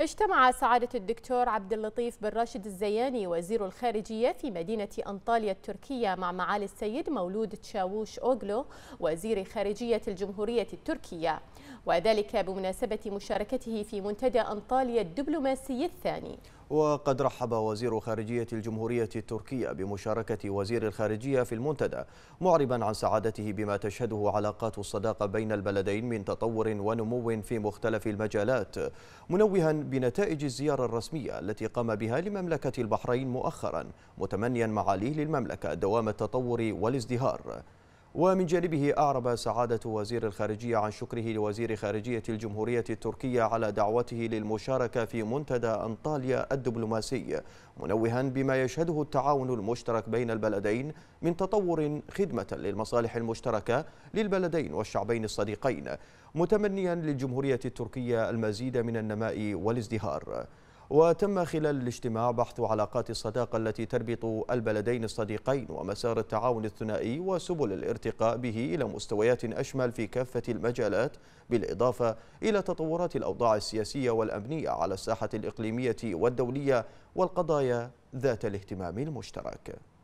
اجتمع سعادة الدكتور عبد اللطيف بن راشد الزياني وزير الخارجية في مدينة أنطاليا التركية مع معالي السيد مولود تشاووش أوغلو وزير خارجية الجمهورية التركية وذلك بمناسبة مشاركته في منتدى أنطاليا الدبلوماسي الثاني وقد رحب وزير خارجية الجمهورية التركية بمشاركة وزير الخارجية في المنتدى معربا عن سعادته بما تشهده علاقات الصداقة بين البلدين من تطور ونمو في مختلف المجالات منوها بنتائج الزيارة الرسمية التي قام بها لمملكة البحرين مؤخرا متمنيا معاليه للمملكة دوام التطور والازدهار ومن جانبه أعرب سعادة وزير الخارجية عن شكره لوزير خارجية الجمهورية التركية على دعوته للمشاركة في منتدى أنطاليا الدبلوماسي منوها بما يشهده التعاون المشترك بين البلدين من تطور خدمة للمصالح المشتركة للبلدين والشعبين الصديقين متمنيا للجمهورية التركية المزيد من النماء والازدهار وتم خلال الاجتماع بحث علاقات الصداقة التي تربط البلدين الصديقين ومسار التعاون الثنائي وسبل الارتقاء به إلى مستويات أشمل في كافة المجالات بالإضافة إلى تطورات الأوضاع السياسية والأمنية على الساحة الإقليمية والدولية والقضايا ذات الاهتمام المشترك